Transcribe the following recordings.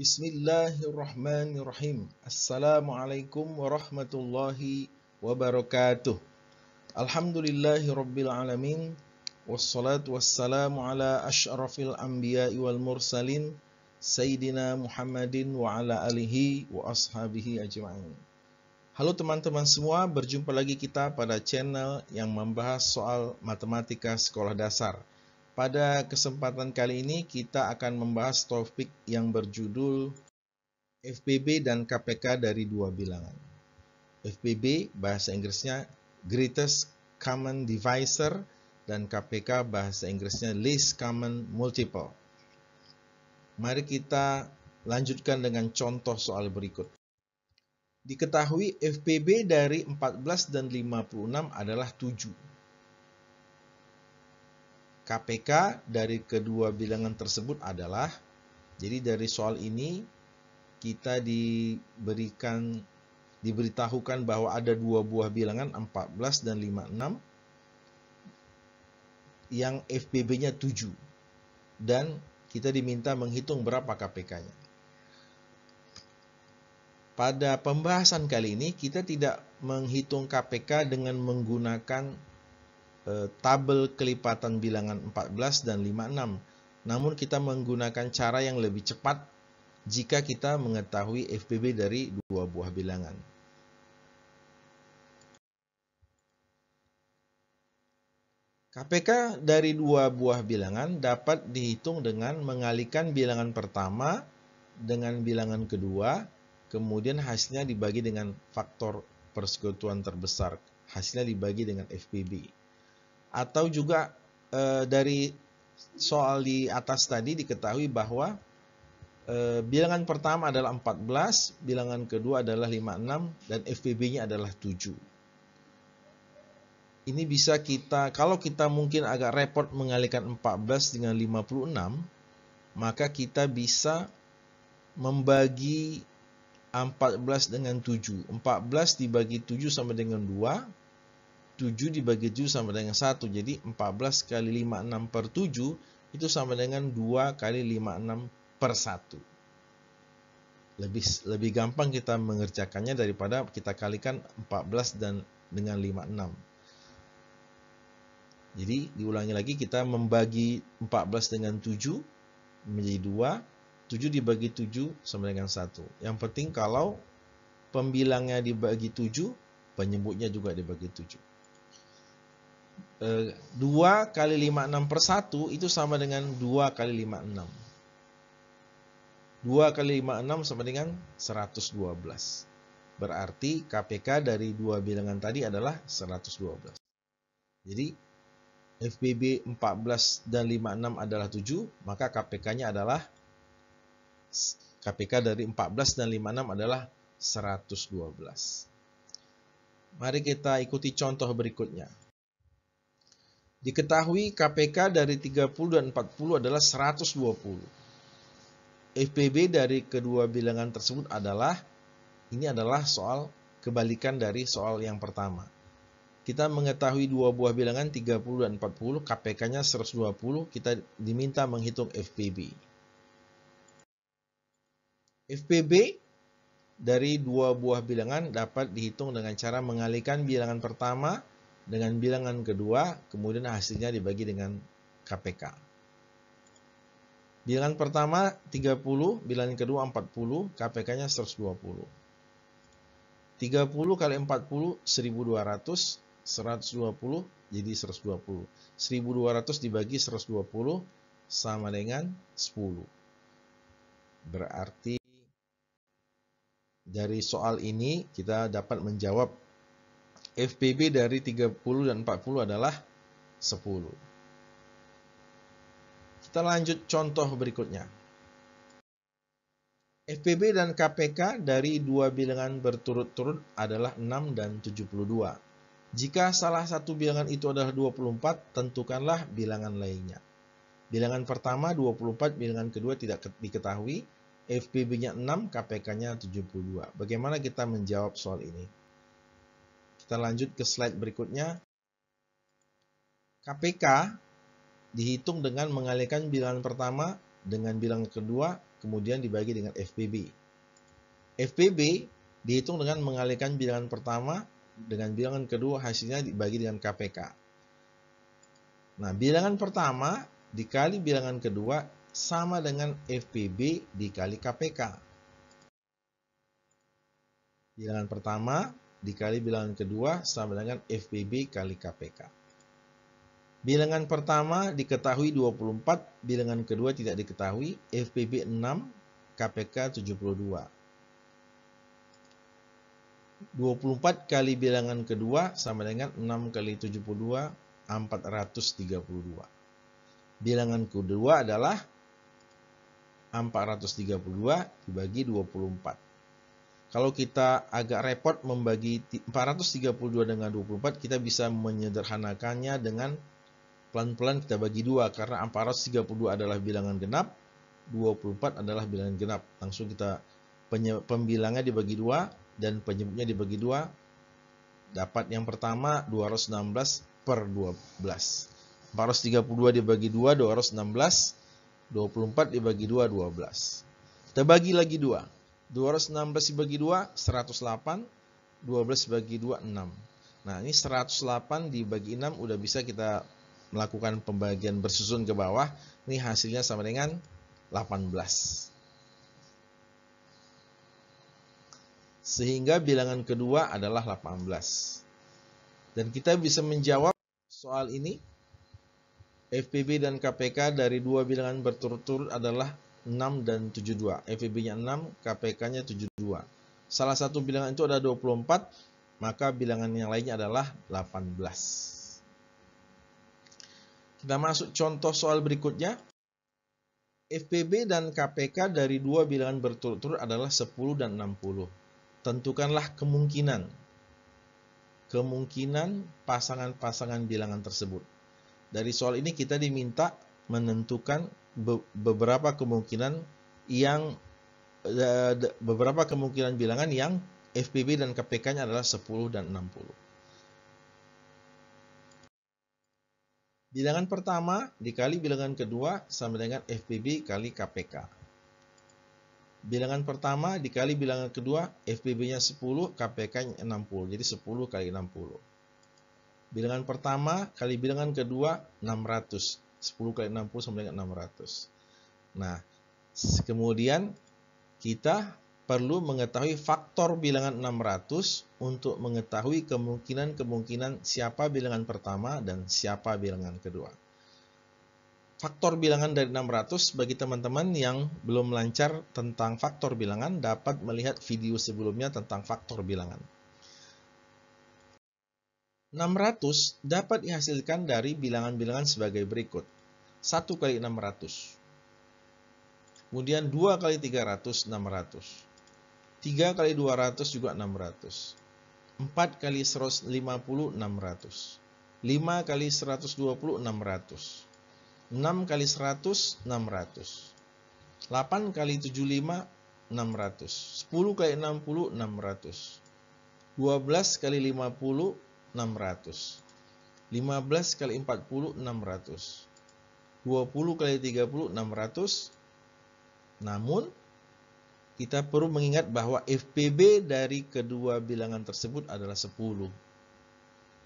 Bismillahirrahmanirrahim. Assalamualaikum warahmatullahi wabarakatuh. Alhamdulillahirabbil alamin. Wassalatu wassalamu ala asyrafil anbiya'i wal mursalin sayyidina Muhammadin wa ala alihi wa ashabihi ajma'in. Halo teman-teman semua, berjumpa lagi kita pada channel yang membahas soal matematika sekolah dasar pada kesempatan kali ini kita akan membahas topik yang berjudul FPB dan KPK dari dua bilangan. FPB bahasa Inggrisnya Greatest Common Divisor dan KPK bahasa Inggrisnya Least Common Multiple. Mari kita lanjutkan dengan contoh soal berikut. Diketahui FPB dari 14 dan 56 adalah 7 KPK dari kedua bilangan tersebut adalah jadi dari soal ini kita diberikan diberitahukan bahwa ada dua buah bilangan 14 dan 56 yang FPB-nya 7 dan kita diminta menghitung berapa KPK-nya. Pada pembahasan kali ini kita tidak menghitung KPK dengan menggunakan e, tabel kelipatan bilangan 14 dan 56. Namun kita menggunakan cara yang lebih cepat jika kita mengetahui FPB dari dua buah bilangan. KPK dari dua buah bilangan dapat dihitung dengan mengalikan bilangan pertama dengan bilangan kedua, kemudian hasilnya dibagi dengan faktor persekutuan terbesar. Hasilnya dibagi dengan FPB atau juga e, dari soal di atas tadi diketahui bahwa e, bilangan pertama adalah 14, bilangan kedua adalah 56 dan FPB-nya adalah 7. Ini bisa kita kalau kita mungkin agak repot mengalihkan 14 dengan 56, maka kita bisa membagi 14 dengan 7. 14 dibagi 7 sama dengan 2, 7 dibagi 7 sama dengan 1. Jadi 14 kali 56 per 7 itu sama dengan 2 kali 56 per 1. Lebih, lebih gampang kita mengerjakannya daripada kita kalikan 14 dan dengan 56. Jadi diulangi lagi kita membagi 14 dengan 7 menjadi 2, 7 dibagi 7 sama dengan 1. Yang penting kalau pembilangnya dibagi 7, penyebutnya juga dibagi 7. 2 eh, kali 56 per 1 itu sama dengan 2 kali 56. 2 kali 56 sama dengan 112. Berarti KPK dari dua bilangan tadi adalah 112. Jadi FBB 14 dan 56 adalah 7, maka KPK-nya adalah KPK dari 14 dan 56 adalah 112. Mari kita ikuti contoh berikutnya. Diketahui KPK dari 30 dan 40 adalah 120. FPB dari kedua bilangan tersebut adalah ini adalah soal kebalikan dari soal yang pertama. Kita mengetahui dua buah bilangan 30 dan 40, KPK-nya 120, kita diminta menghitung FPB. FPB dari dua buah bilangan dapat dihitung dengan cara mengalihkan bilangan pertama dengan bilangan kedua, kemudian hasilnya dibagi dengan KPK. Bilangan pertama 30, bilangan kedua 40, KPK-nya 120. 30 kali 40 1200, 120 jadi 120. 1200 dibagi 120 sama dengan 10. Berarti dari soal ini kita dapat menjawab FPB dari 30 dan 40 adalah 10. Kita lanjut contoh berikutnya. FPB dan KPK dari dua bilangan berturut-turut adalah 6 dan 72. Jika salah satu bilangan itu adalah 24, tentukanlah bilangan lainnya. Bilangan pertama 24, bilangan kedua tidak diketahui, FPB-nya 6, KPK-nya 72. Bagaimana kita menjawab soal ini? Kita lanjut ke slide berikutnya. KPK dihitung dengan mengalihkan bilangan pertama dengan bilangan kedua, kemudian dibagi dengan FPB. FPB dihitung dengan mengalihkan bilangan pertama dengan bilangan kedua hasilnya dibagi dengan KPK. Nah, bilangan pertama dikali bilangan kedua sama dengan FPB dikali KPK. Bilangan pertama dikali bilangan kedua sama dengan FPB kali KPK. Bilangan pertama diketahui 24, bilangan kedua tidak diketahui, FPB 6, KPK 72. 24 kali bilangan kedua sama dengan 6 kali 72, 432. Bilangan kedua adalah 432 dibagi 24. Kalau kita agak repot membagi 432 dengan 24, kita bisa menyederhanakannya dengan pelan-pelan kita bagi dua karena 432 adalah bilangan genap, 24 adalah bilangan genap. Langsung kita pembilangnya dibagi dua dan penyebutnya dibagi dua. Dapat yang pertama 216 per 12. 432 dibagi dua 216, 24 dibagi dua 12. Kita bagi lagi dua 216 dibagi 2 108 12 bagi 2 6 nah ini 108 dibagi 6 udah bisa kita melakukan pembagian bersusun ke bawah ini hasilnya sama dengan 18 sehingga bilangan kedua adalah 18 dan kita bisa menjawab soal ini FPB dan KPK dari dua bilangan berturut-turut adalah 6 dan 72. FEB-nya 6, KPK-nya 72. Salah satu bilangan itu ada 24, maka bilangan yang lainnya adalah 18. Kita masuk contoh soal berikutnya. FPB dan KPK dari dua bilangan berturut-turut adalah 10 dan 60. Tentukanlah kemungkinan kemungkinan pasangan-pasangan bilangan tersebut. Dari soal ini kita diminta menentukan be beberapa kemungkinan yang eh, beberapa kemungkinan bilangan yang FPB dan KPK-nya adalah 10 dan 60. Bilangan pertama dikali bilangan kedua sama dengan FPB kali KPK. Bilangan pertama dikali bilangan kedua, FPB-nya 10, KPK-nya 60. Jadi 10 kali 60. Bilangan pertama kali bilangan kedua, 600. 10 kali 60 sama dengan 600. Nah, kemudian kita perlu mengetahui faktor bilangan 600 untuk mengetahui kemungkinan-kemungkinan siapa bilangan pertama dan siapa bilangan kedua. Faktor bilangan dari 600 bagi teman-teman yang belum lancar tentang faktor bilangan dapat melihat video sebelumnya tentang faktor bilangan. 600 dapat dihasilkan dari bilangan-bilangan sebagai berikut. 1 kali 600. Kemudian 2 kali 300, 600. 3 kali 200 juga 600. 4 kali 150, 600. 5 kali 120, 600. 6 kali 100, 600. 8 kali 75, 600. 10 kali 60, 600. 12 kali 50, 600. 15 kali 40 600. 20 kali 30 600. Namun kita perlu mengingat bahwa FPB dari kedua bilangan tersebut adalah 10.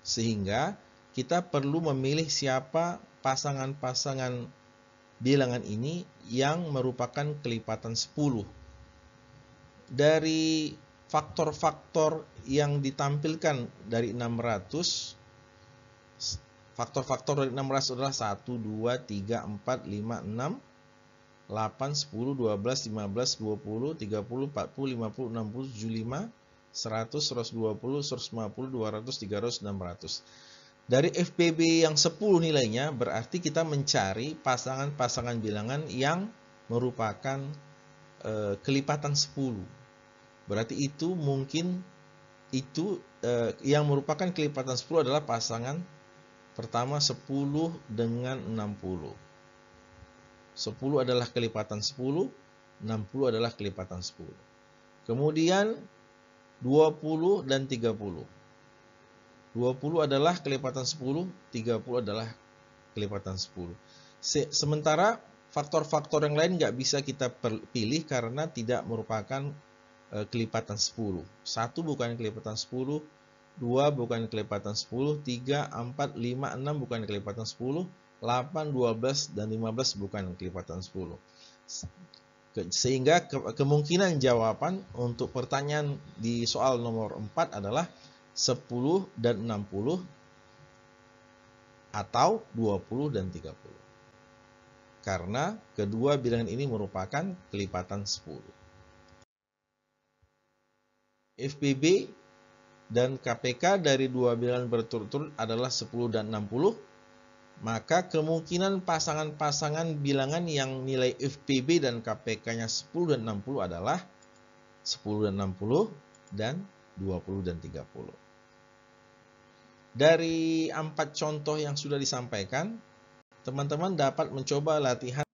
Sehingga kita perlu memilih siapa pasangan-pasangan bilangan ini yang merupakan kelipatan 10. Dari faktor-faktor yang ditampilkan dari 600 faktor-faktor dari 600 adalah 1 2 3 4 5 6 8 10 12 15 20 30 40 50 60 75 100 120 150 200 300 600 dari FPB yang 10 nilainya berarti kita mencari pasangan-pasangan bilangan yang merupakan e, kelipatan 10 Berarti itu mungkin itu eh, yang merupakan kelipatan 10 adalah pasangan pertama 10 dengan 60. 10 adalah kelipatan 10, 60 adalah kelipatan 10. Kemudian 20 dan 30. 20 adalah kelipatan 10, 30 adalah kelipatan 10. Se sementara faktor-faktor yang lain nggak bisa kita pilih karena tidak merupakan Eh, kelipatan 10. 1 bukan kelipatan 10, 2 bukan kelipatan 10, 3, 4, 5, 6 bukan kelipatan 10, 8, 12, dan 15 bukan kelipatan 10. Sehingga ke kemungkinan jawaban untuk pertanyaan di soal nomor 4 adalah 10 dan 60 atau 20 dan 30. Karena kedua bilangan ini merupakan kelipatan 10. FPB dan KPK dari dua bilangan berturut-turut adalah 10 dan 60, maka kemungkinan pasangan-pasangan bilangan yang nilai FPB dan KPK-nya 10 dan 60 adalah 10 dan 60 dan 20 dan 30. Dari empat contoh yang sudah disampaikan, teman-teman dapat mencoba latihan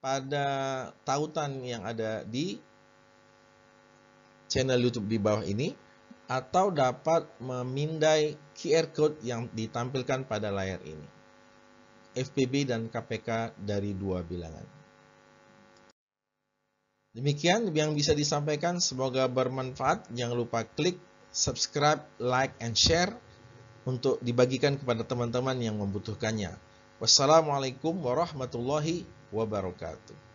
pada tautan yang ada di channel YouTube di bawah ini atau dapat memindai QR code yang ditampilkan pada layar ini. FPB dan KPK dari dua bilangan. Demikian yang bisa disampaikan, semoga bermanfaat. Jangan lupa klik subscribe, like, and share untuk dibagikan kepada teman-teman yang membutuhkannya. Wassalamualaikum warahmatullahi wabarakatuh.